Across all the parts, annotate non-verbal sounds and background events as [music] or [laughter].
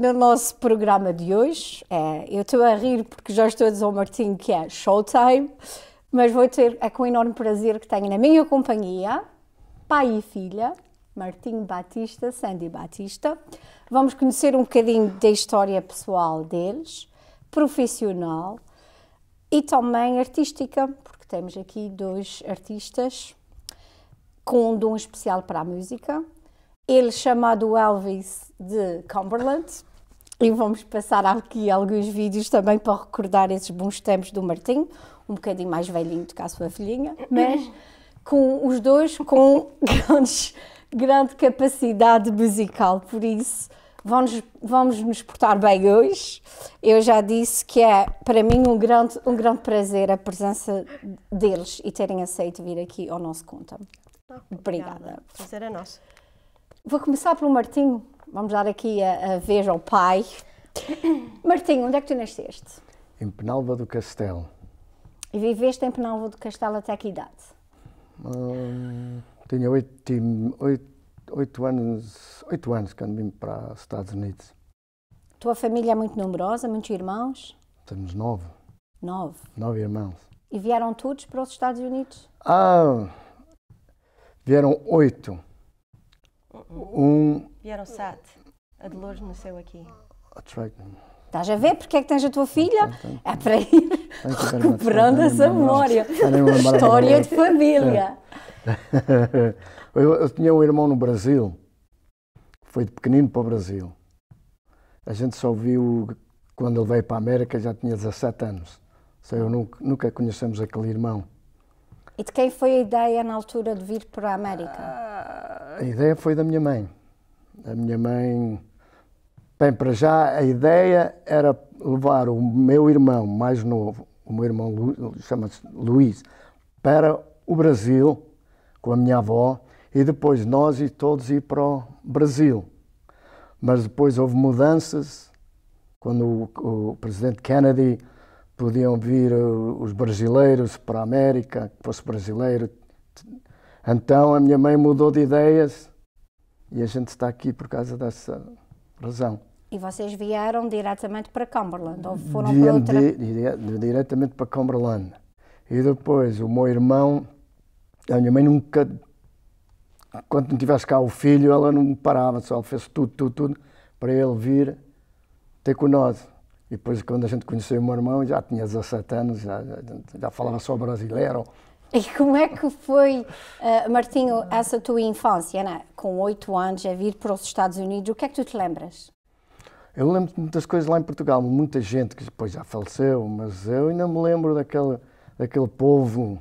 no nosso programa de hoje. É, eu estou a rir porque já estou a dizer ao Martim que é showtime, mas vou ter, é com enorme prazer que tenho na minha companhia, pai e filha, Martim Batista, Sandy Batista. Vamos conhecer um bocadinho da história pessoal deles, profissional e também artística, porque temos aqui dois artistas com um dom especial para a música. Ele chamado Elvis de Cumberland e vamos passar aqui alguns vídeos também para recordar esses bons tempos do Martim, um bocadinho mais velhinho do que a sua filhinha, mas com os dois com [laughs] grandes, grande capacidade musical, por isso vamos, vamos nos portar bem hoje. Eu já disse que é para mim um grande, um grande prazer a presença deles e terem aceito vir aqui ao nosso conta. Tá, obrigada. prazer é nosso. Vou começar pelo Martinho. Vamos dar aqui a, a vez ao pai. [coughs] Martim, onde é que tu nasceste? Em Penalva do Castelo. E viveste em Penalva do Castelo até que idade? Hum, tinha oito, oito, oito, anos, oito anos quando vim para os Estados Unidos. Tua família é muito numerosa, muitos irmãos? Temos nove. Nove? Nove irmãos. E vieram todos para os Estados Unidos? Ah, vieram oito. Hum, hum. Um Vieram sete. A Dolores nasceu aqui. Estás a ver porque é que tens a tua filha? É para ir recuperando essa memória. É? [laughs] História de família. [laughs] Eu, eu, tinha um irmão no Brasil, foi de pequenino para o Brasil. A gente só viu quando ele veio para a América, já tinha 17 anos. Só eu nunca, nunca conhecemos aquele irmão. E de quem foi a ideia na altura de vir para a América? A ideia foi da minha mãe. A minha mãe, bem, para já a ideia era levar o meu irmão mais novo, o meu irmão chama-se Luís, para o Brasil com a minha avó e depois nós e todos ir para o Brasil. Mas depois houve mudanças, quando o, o presidente Kennedy podiam vir eh, os brasileiros para a América, que fosse brasileiro. Então a minha mãe mudou de ideias e a gente está aqui por causa dessa razão. E vocês vieram diretamente para Cumberland? Ou foram Viam para outra... Di dire diretamente para Cumberland. E depois o meu irmão, a minha mãe nunca, quando não tivesse cá o filho, ela não parava, só fez tudo, tudo, tudo, para ele vir ter connosco. E depois, quando a gente conheceu o meu irmão, já tinha 17 anos, já, já falava só brasileiro, [laughs] E como é que foi, uh, Martinho, essa tua infância, né? com oito anos, a vir para os Estados Unidos? O que é que tu te lembras? Eu lembro de muitas coisas lá em Portugal, muita gente que depois já faleceu, mas eu ainda me lembro daquele, daquele povo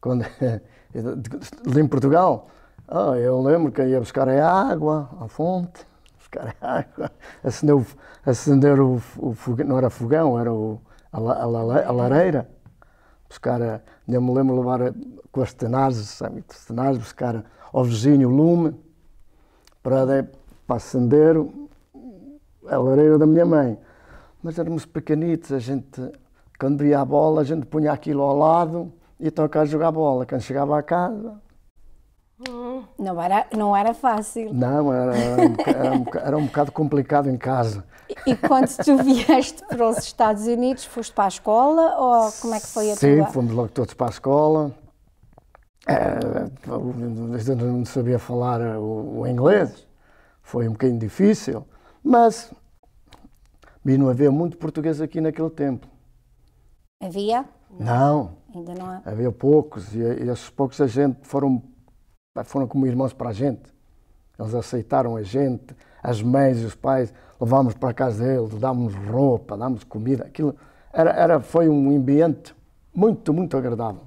quando, [laughs] em Portugal. Ah, eu lembro que ia buscar a água à fonte, buscar a água, [laughs] acender o, acender o, o fogão, não era fogão, era o, a, a, a lareira buscar, a, me lembro levar com as tenazes, sabe, as tenazes, buscar ao vizinho o lume para, para acender a lareira da minha mãe. Mas éramos pequenitos, a gente, quando via a bola, a gente punha aquilo ao lado e tocava a jogar bola. Quando chegava a casa, não era, não era fácil. Não, era, era, um, era, um, era um bocado complicado em casa. E, e quando tu vieste para os Estados Unidos, foste para a escola ou como é que foi a Sim, tua? Sim, fomos logo todos para a escola. Desde É, não sabia falar o, o inglês, foi um bocadinho difícil, mas e não havia muito português aqui naquele tempo. Havia? Não. Ainda não há. Havia poucos, e, e esses poucos a gente foram foram como irmãos para a gente. Eles aceitaram a gente, as mães e os pais, levámos para a casa deles, dámos roupa, dámos comida. Aquilo era, era, foi um ambiente muito, muito agradável.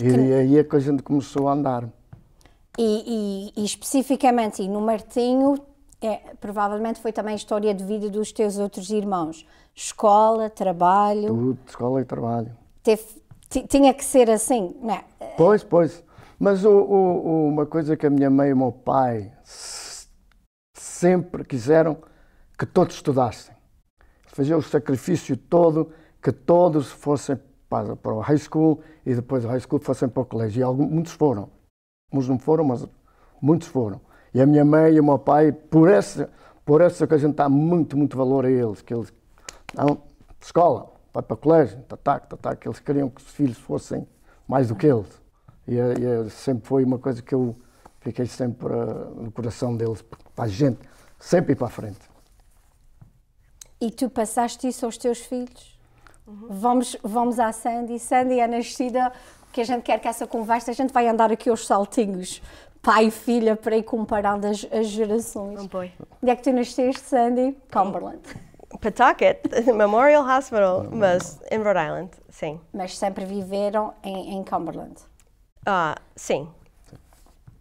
E é aí é que a gente começou a andar. E, e, e especificamente, no Martinho, é, provavelmente foi também a história de vida dos teus outros irmãos. Escola, trabalho. Tudo, escola e trabalho. Teve, tinha que ser assim, não é? Pois, pois. Mas o, o, uma coisa que a minha mãe e o meu pai sempre quiseram que todos estudassem. Fazer o sacrifício todo, que todos fossem para, para o high school e depois do high school fossem para o colégio. E alguns, muitos foram. Uns não foram, mas muitos foram. E a minha mãe e o meu pai, por essa, por essa que a gente dá muito, muito valor a eles, que eles não, escola, vai para o colégio, tá tá, tá tá, que eles queriam que os filhos fossem mais do que eles. E, é, e, é, sempre foi uma coisa que eu fiquei sempre uh, no coração deles, para a gente, sempre ir para a frente. E tu passaste isso aos teus filhos? Uhum. Vamos, vamos à Sandy. Sandy é nascida, que a gente quer que essa conversa, a gente vai andar aqui aos saltinhos, pai e filha, para ir comparando as, as gerações. Não foi. Onde é que tu nasceste, Sandy? Cumberland. Pawtucket [laughs] Memorial Hospital, mas em Rhode Island, sim. Mas sempre viveram em, em Cumberland. Ah, sim.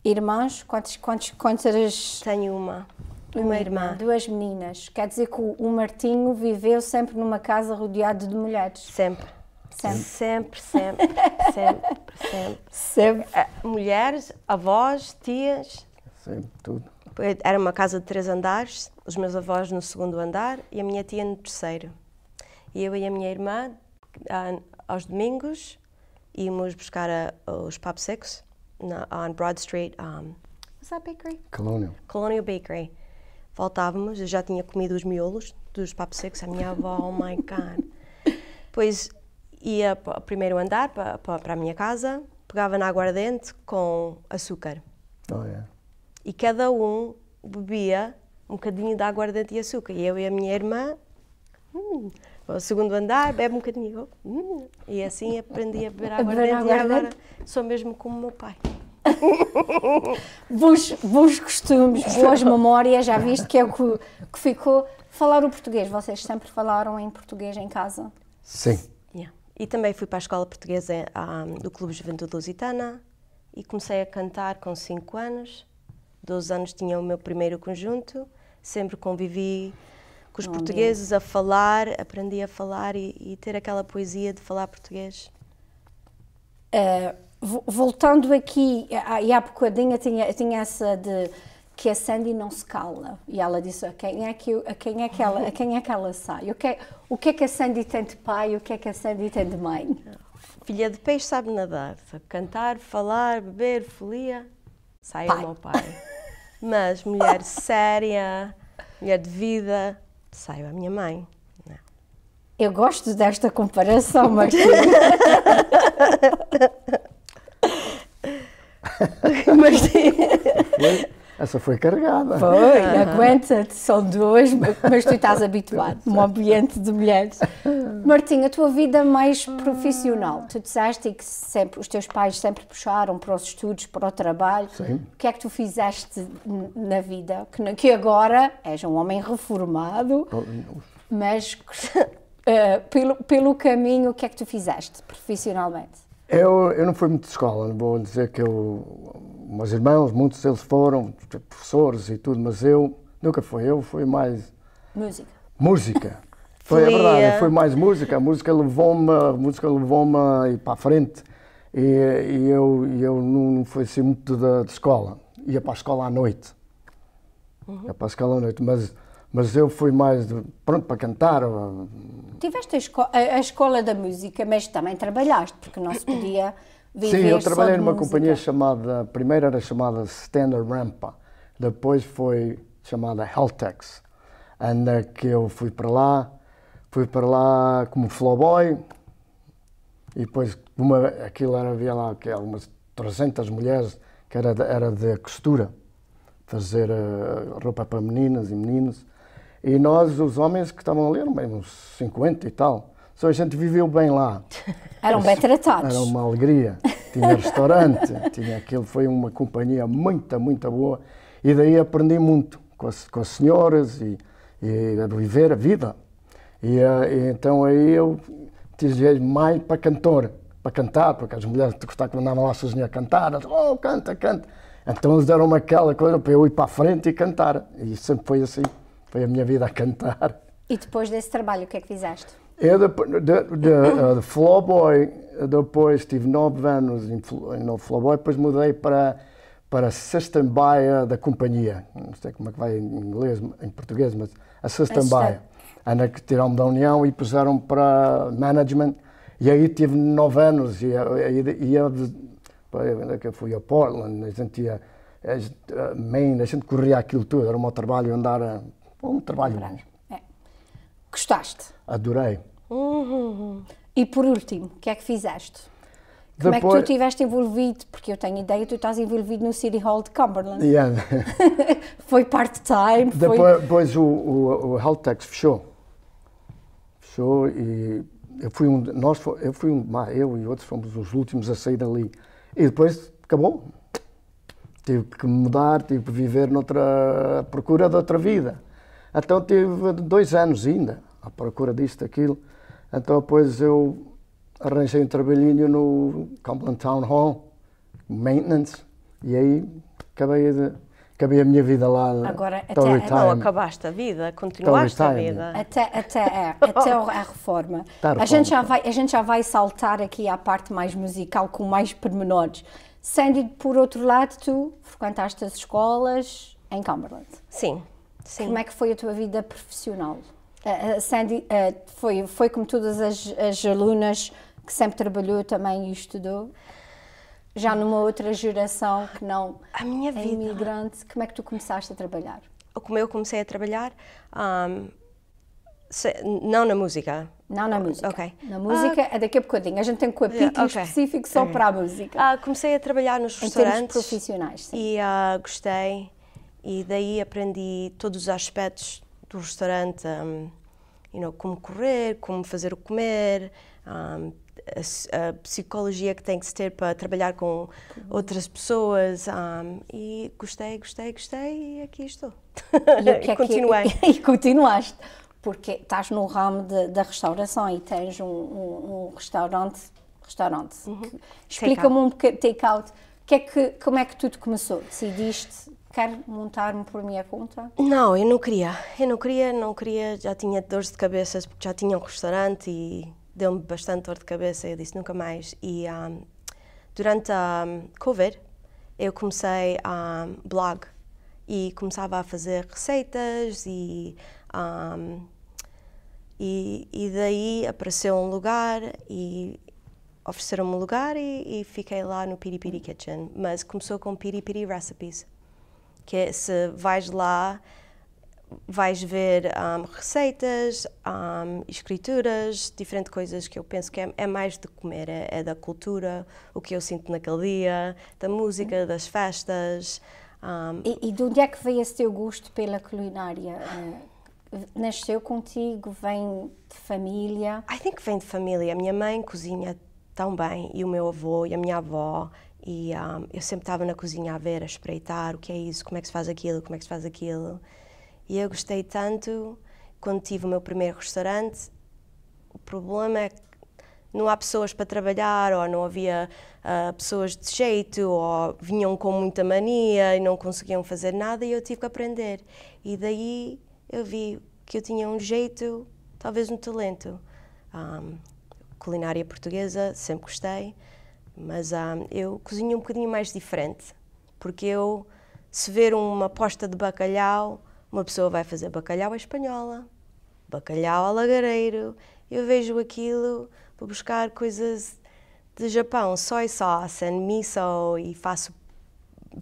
Irmãs? Quantos, quantos, quantas? Tenho uma. Uma, uma irmã. irmã. Duas meninas. Quer dizer que o Martinho viveu sempre numa casa rodeada de mulheres? Sempre. Sempre. Sempre, sempre, [laughs] sempre, sempre. sempre. Ah, mulheres, avós, tias. Sempre, tudo. Era uma casa de três andares, os meus avós no segundo andar e a minha tia no terceiro. E eu e a minha irmã, ah, aos domingos, íamos buscar os pop six na, on Broad Street. Um, what's that bakery? Colonial. Colonial Bakery. Voltávamos, eu já tinha comido os miolos dos pop six, a minha avó, oh my god. Pois ia para o primeiro andar, para, para a minha casa, pegava na aguardente com açúcar. Oh, yeah. E cada um bebia um bocadinho de aguardente e açúcar. E eu e a minha irmã, hum, ao segundo andar, bebe um bocadinho. Hum, e assim aprendi a beber água ardente e agora sou mesmo como o meu pai. bons, bons costumes, boas memórias, já viste que é o que, que ficou. Falar o português, vocês sempre falaram em português em casa? Sim. Yeah. E também fui para a escola portuguesa um, ah, do Clube Juventude Lusitana e comecei a cantar com 5 anos. 12 anos tinha o meu primeiro conjunto, sempre convivi com os portugueses, ambiente. a falar, aprendi a falar e, e, ter aquela poesia de falar português. Uh, voltando aqui, e há bocadinho eu tinha, eu tinha essa de que a Sandy não se cala. E ela disse a quem é que, a quem é que, ela, a quem é que ela sai? O que, é, o que é que a Sandy tem de pai e o que é que a Sandy tem de mãe? Filha de peixe sabe nadar, sabe cantar, falar, beber, folia. Sai pai. o meu pai. Mas mulher [laughs] séria, mulher de vida, saiba à minha mãe. Não. Né? Eu gosto desta comparação, Martina. [laughs] [laughs] Martina. Essa foi carregada. Foi, aguenta-te, são duas, mas tu estás habituado num ambiente de mulheres. Martim, a tua vida mais profissional, tu disseste que sempre, os teus pais sempre puxaram para os estudos, para o trabalho. Sim. O que é que tu fizeste na vida? Que, que agora és um homem reformado, oh, mas uh, [laughs] pelo, pelo caminho, o que é que tu fizeste profissionalmente? Eu, eu não fui muito de escola, vou dizer que eu meus irmãos, muitos deles foram professores e tudo, mas eu nunca fui. Eu fui mais. Música. Música. foi é a verdade, foi mais música. A música levou-me música levou-me para a frente. E, e, eu, eu não fui assim muito da, de escola. Ia para a escola à noite. Uhum. Ia para a escola à noite. Mas, mas eu fui mais de, pronto para cantar. Tiveste a, esco a, a escola da música, mas também trabalhaste, porque não se podia. Sim, eu trabalhei numa música. companhia chamada, primeiro era chamada Standard Rampa, depois foi chamada Heltex, anda é que eu fui para lá, fui para lá como flowboy, e depois uma, aquilo era, havia lá que umas 300 mulheres, que era de, era de costura, fazer eh, roupa para meninas e meninos, e nós, os homens que estavam ali, eram bem uns 50 e tal, só a gente viveu bem lá. [laughs] Eram bem tratados. Era uma alegria. Tinha restaurante, [laughs] tinha aquilo. Foi uma companhia muito, muito boa. E daí aprendi muito com as, com as senhoras e, e a viver a vida. E, eh, e então aí eu tive mais para cantor, para cantar, porque as mulheres gostavam quando andavam lá sozinha a cantar. Elas, oh, canta, canta. Então eles deram-me aquela coisa para eu ir para a frente e cantar. E sempre foi assim. Foi a minha vida a cantar. E depois desse trabalho, o que é que fizeste? eu de, de, de, eh, de Flowboy, depois tive nove anos em, no Flowboy, depois mudei para para assistant buyer eh, da companhia. Não sei como é que vai em inglês, em português, mas assistant buyer. Ana que tiraram-me da União e puseram para management. E aí tive nove anos e eh, eu, que fui a Portland, a gente ia a, gente, a Maine, a gente corria aquilo tudo, era o meu trabalho andar a, um trabalho Gostaste? Adorei. Uhum. E por último, o que é que fizeste? Como Depois... é que tu estiveste envolvido? Porque eu tenho ideia tu estás envolvido no City Hall de Cumberland. Yeah. [laughs] foi part-time. Depois, foi... o, o, o Haltex fechou. Fechou e eu fui um, nós, eu fui um, eu e outros fomos os últimos a sair dali. E depois acabou. Tive que mudar, tive que viver noutra procura de outra vida. Então tive dois anos ainda à procura disto, daquilo. Então, depois eu arranjei um trabalhinho no Compton Town Hall, maintenance, e aí acabei, de, acabei a minha vida lá. Agora, até não acabaste a vida, continuaste a vida. É. Até, até, é, até a reforma. [laughs] Tá a, gente já vai, a gente já vai saltar aqui à parte mais musical, com mais pormenores. Sandy, por outro lado, tu frequentaste as escolas em Cumberland. Sim, sim. Como é que foi a tua vida profissional? Sandy foi, foi como todas as, as alunas que sempre trabalhou também e estudou já numa outra geração que não a minha é vida. é imigrante, como é que tu começaste a trabalhar? Como eu comecei a trabalhar? Um, se, não na música. Não na música. Na música uh, é daqui a bocadinho. A gente tem um capítulo yeah, okay. específico só para a música. Uh, comecei a trabalhar nos restaurantes. profissionais, sim. E uh, gostei. E daí aprendi todos os aspectos do restaurante, um, you know, como correr, como fazer o comer, um, a, a, psicologia que tem que se ter para trabalhar com outras pessoas. Um, e gostei, gostei, gostei e aqui estou. E, [laughs] e é continuei. E, [laughs] e continuaste porque estás no ramo de, da restauração e tens um, um, um restaurante, restaurante. Uhum. Explica-me um bocadinho, take-out, que é que, como é que tudo começou? Decidiste Quer montar-me por minha conta? Não, eu não queria. Eu não queria, não queria. Já tinha dores de cabeça porque já tinha um restaurante e deu-me bastante dor de cabeça. Eu disse nunca mais. E um, ah, durante a Covid, eu comecei a um, blog e começava a fazer receitas e, um, ah, e, e daí apareceu um lugar e ofereceram-me um lugar e, e, fiquei lá no Piri Piri Kitchen, mas começou com Piri Piri Recipes que é, se vais lá, vais ver um, receitas, um, escrituras, diferentes coisas que eu penso que é, é mais de comer, é, é, da cultura, o que eu sinto naquele dia, da música, uhum. das festas. Um. E, e, de onde é que veio esse teu gosto pela culinária? Eh, nasceu contigo? Vem de família? I think vem de família. A minha mãe cozinha tão bem e o meu avô e a minha avó e um, ah, eu sempre estava na cozinha a ver, a espreitar o que é isso, como é que se faz aquilo, como é que se faz aquilo. E eu gostei tanto, quando tive o meu primeiro restaurante, o problema é que não há pessoas para trabalhar, ou não havia uh, pessoas de jeito, ou vinham com muita mania e não conseguiam fazer nada, e eu tive que aprender. E daí eu vi que eu tinha um jeito, talvez um talento. Um, ah, culinária portuguesa, sempre gostei. Mas ah, eu cozinho um bocadinho mais diferente, porque eu, se ver uma posta de bacalhau, uma pessoa vai fazer bacalhau à espanhola, bacalhau à lagareiro. Eu vejo aquilo, vou buscar coisas de Japão, soy sauce and miso e faço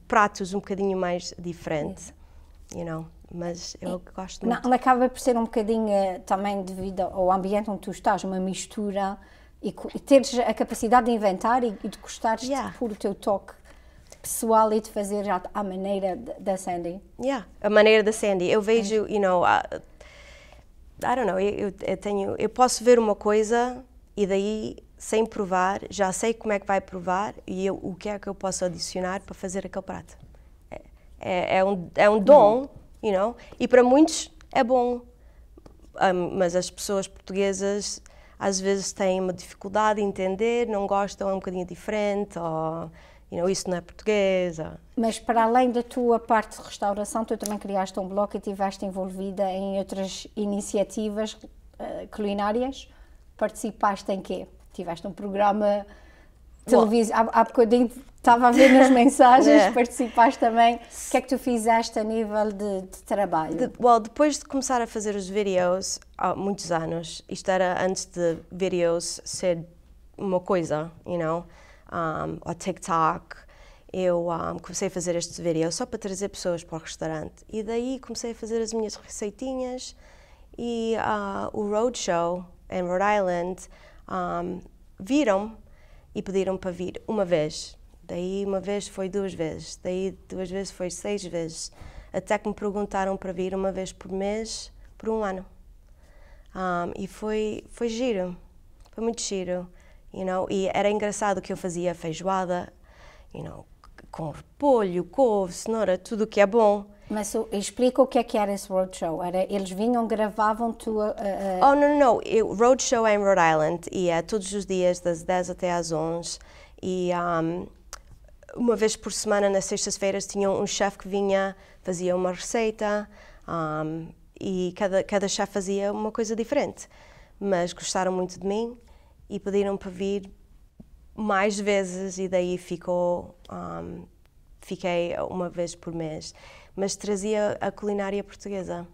pratos um bocadinho mais diferentes, you know mas eu e, gosto muito. Não, acaba por ser um bocadinho eh, também devido ao ambiente onde tu estás, uma mistura e, e teres a capacidade de inventar e, e de gostares yeah. por o teu toque pessoal e de fazer à, à maneira da Sandy. Yeah, a maneira da Sandy. Eu vejo, é. you know, I, ah, I don't know, eu, eu, tenho, eu posso ver uma coisa e daí sem provar, já sei como é que vai provar e eu, o que é que eu posso adicionar para fazer aquele prato. É, é, é um, é um dom, uhum. you know, e para muitos é bom, um, ah, mas as pessoas portuguesas às vezes têm uma dificuldade em entender, não gostam, é um bocadinho diferente, ou you know, isso não é português. Mas para além da tua parte de restauração, tu também criaste um blog e estiveste envolvida em outras iniciativas uh, culinárias? Participaste em quê? Tiveste um programa televisão. Há, há bocadinho Estava a ver nas [laughs] mensagens, é. participaste também. O que é que tu fizeste a nível de, de trabalho? De, well, depois de começar a fazer os videos há muitos anos, isto era antes de videos ser uma coisa, you know, um, ou TikTok, eu um, comecei a fazer estes vídeos só para trazer pessoas para o restaurante. E daí comecei a fazer as minhas receitinhas e uh, o roadshow em Rhode Island um, viram e pediram para vir uma vez. Daí uma vez foi duas vezes, daí duas vezes foi seis vezes, até que me perguntaram para vir uma vez por mês por um ano. Um, e foi foi giro, foi muito giro, you know. E era engraçado que eu fazia feijoada, you know, com repolho, couve, cenoura, tudo o que é bom. Mas explica o que é que era esse roadshow. Era, eles vinham, gravavam tu... Uh, uh... Oh, não, não. Eu, roadshow é em Rhode Island e é todos os dias das 10 até às 11. E um, uma vez por semana, nas sextas-feiras, tinha um chefe que vinha, fazia uma receita um, e cada, cada chefe fazia uma coisa diferente. Mas gostaram muito de mim e pediram para vir mais vezes e daí ficou, um, fiquei uma vez por mês. Mas trazia a culinária portuguesa.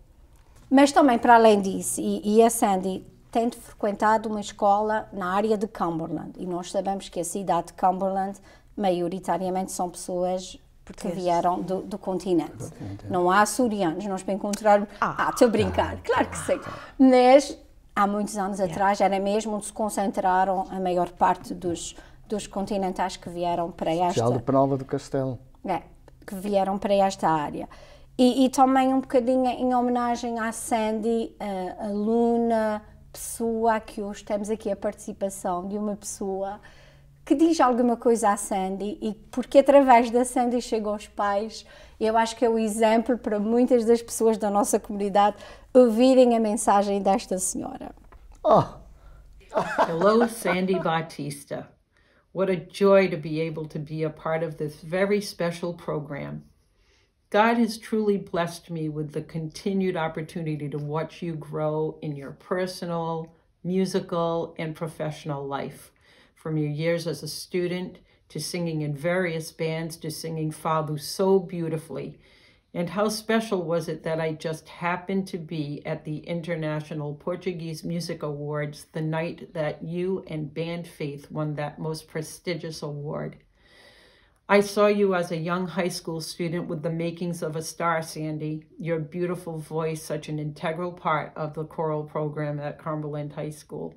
Mas também, para além disso, e, e a Sandy tem frequentado uma escola na área de Cumberland e nós sabemos que a cidade de Cumberland maioritariamente são pessoas porque vieram do, do continente. É. Não há açorianos, nós para encontrar. Ah. ah, estou a brincar, ah. claro que sei. Ah. Mas há muitos anos atrás era mesmo onde se concentraram a maior parte dos, dos continentais que vieram para esta. Especial de Penalva do Castelo. É, que vieram para esta área. E, e, também um bocadinho em homenagem à Sandy, aluna, pessoa que hoje temos aqui a participação de uma pessoa que diz alguma coisa à Sandy e porque através da Sandy chega aos pais. Eu acho que é o exemplo para muitas das pessoas da nossa comunidade ouvirem a mensagem desta senhora. Oh. Hello, Sandy Batista. What a joy to be able to be a part of this very special program. God has truly blessed me with the continued opportunity to watch you grow in your personal, musical, and professional life. from your years as a student to singing in various bands to singing Fabu so beautifully. And how special was it that I just happened to be at the International Portuguese Music Awards the night that you and Band Faith won that most prestigious award? I saw you as a young high school student with the makings of a star, Sandy. Your beautiful voice, such an integral part of the choral program at Cumberland High School.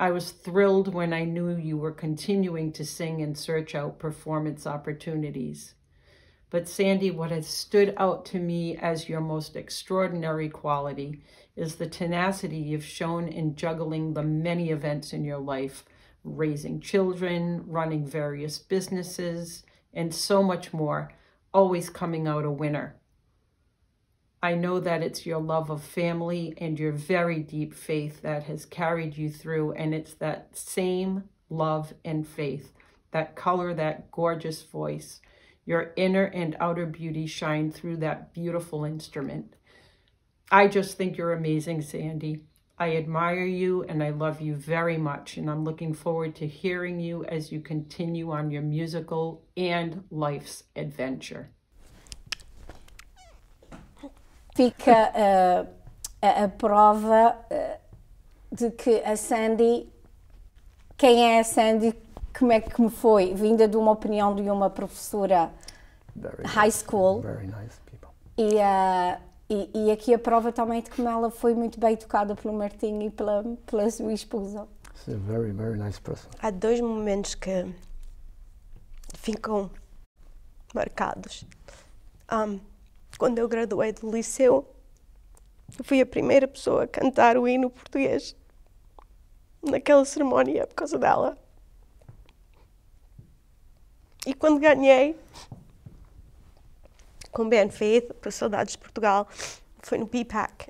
I was thrilled when I knew you were continuing to sing and search out performance opportunities. But Sandy, what has stood out to me as your most extraordinary quality is the tenacity you've shown in juggling the many events in your life, raising children, running various businesses, and so much more, always coming out a winner. I know that it's your love of family and your very deep faith that has carried you through. And it's that same love and faith, that color, that gorgeous voice. Your inner and outer beauty shine through that beautiful instrument. I just think you're amazing, Sandy. I admire you and I love you very much. And I'm looking forward to hearing you as you continue on your musical and life's adventure. fica uh, a, a, prova uh, de que a Sandy, quem é a Sandy, como é que me foi, vinda de uma opinião de uma professora very high school. Nice e, uh, e, e, aqui a prova também de como ela foi muito bem tocada pelo Martim e pela, pela sua esposa. a very, very nice person. Há dois momentos que ficam marcados. Um, quando eu graduei do liceu, fui a primeira pessoa a cantar o hino português naquela cerimónia por causa dela. E quando ganhei, com Ben Faith, para Saudades de Portugal, foi no PPAC.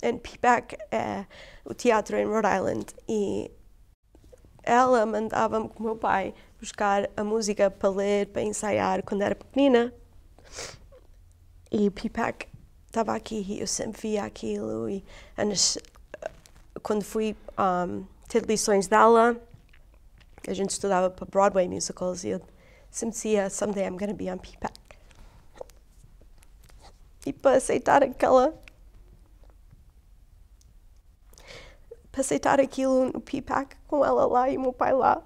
E PPAC é o teatro em Rhode Island. E ela mandava-me com o meu pai buscar a música para ler, para ensaiar quando era pequenina e Pipac estava aqui e eu sempre via aquilo e quando fui um, ter lições dela a gente estudava para Broadway musicals e eu sempre dizia someday I'm gonna be on Pipac e para aceitar aquela para aceitar aquilo no Pipac com ela lá e o meu pai lá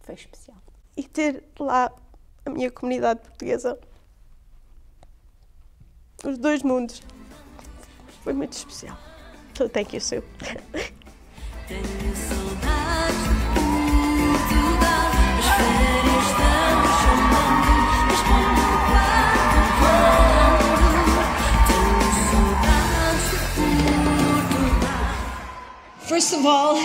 foi especial e ter lá a minha comunidade portuguesa os dois mundos. Foi muito especial. So thank you, Sue. First of all,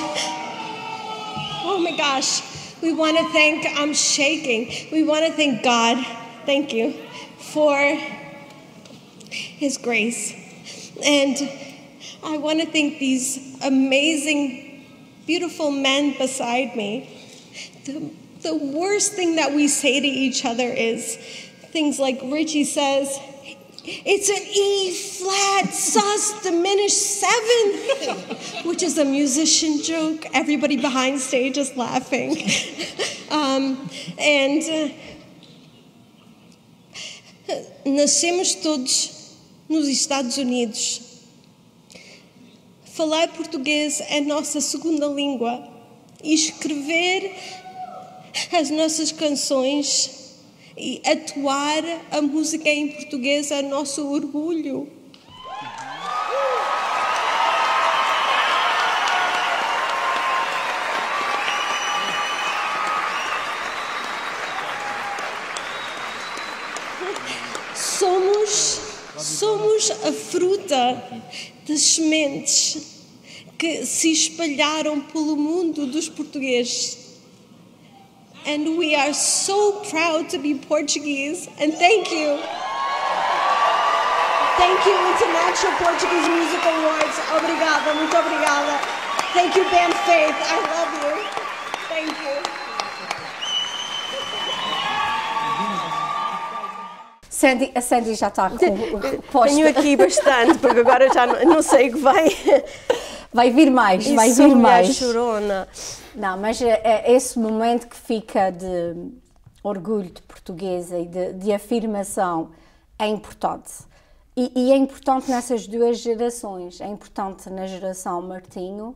oh my gosh, we want to thank, I'm shaking, we want to thank God, thank you, for His grace. And I want to thank these amazing, beautiful men beside me. The, the worst thing that we say to each other is things like Richie says, it's an E flat sus diminished seventh, [laughs] which is a musician joke. Everybody behind stage is laughing. [laughs] um, and uh, nascemos todos nos Estados Unidos. Falar português é nossa segunda língua e escrever as nossas canções e atuar a música em português é nosso orgulho. Somos a fruta das sementes que se espalharam pelo mundo dos portugueses. And we are so proud to be Portuguese and thank you. Thank you International Portuguese Music Awards. Obrigada, muito obrigada. Thank you Band Faith. I love you. Sandy, a Sandy já está com. Tenho aqui bastante, porque agora já não, não sei o que vai. Vai vir mais, Isso vai vir mais. chorona. Não, mas é, é esse momento que fica de orgulho de portuguesa e de, de afirmação é importante. E, e, é importante nessas duas gerações. É importante na geração Martinho,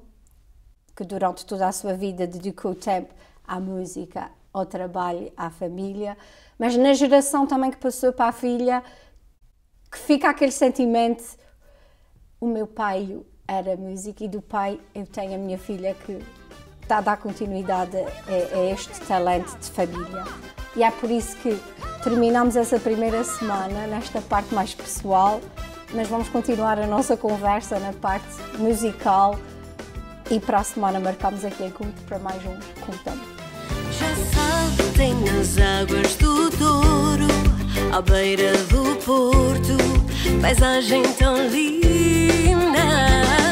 que durante toda a sua vida dedicou tempo à música, ao trabalho, à família, mas na geração também que passou para a filha, que fica aquele sentimento: o meu pai era músico e do pai eu tenho a minha filha que está a dar continuidade a, a este talento de família. E é por isso que terminamos essa primeira semana nesta parte mais pessoal, mas vamos continuar a nossa conversa na parte musical e para a semana marcamos aqui encontro para mais um Contamos. Saltem nas águas do Douro, à beira do Porto, paisagem tão linda.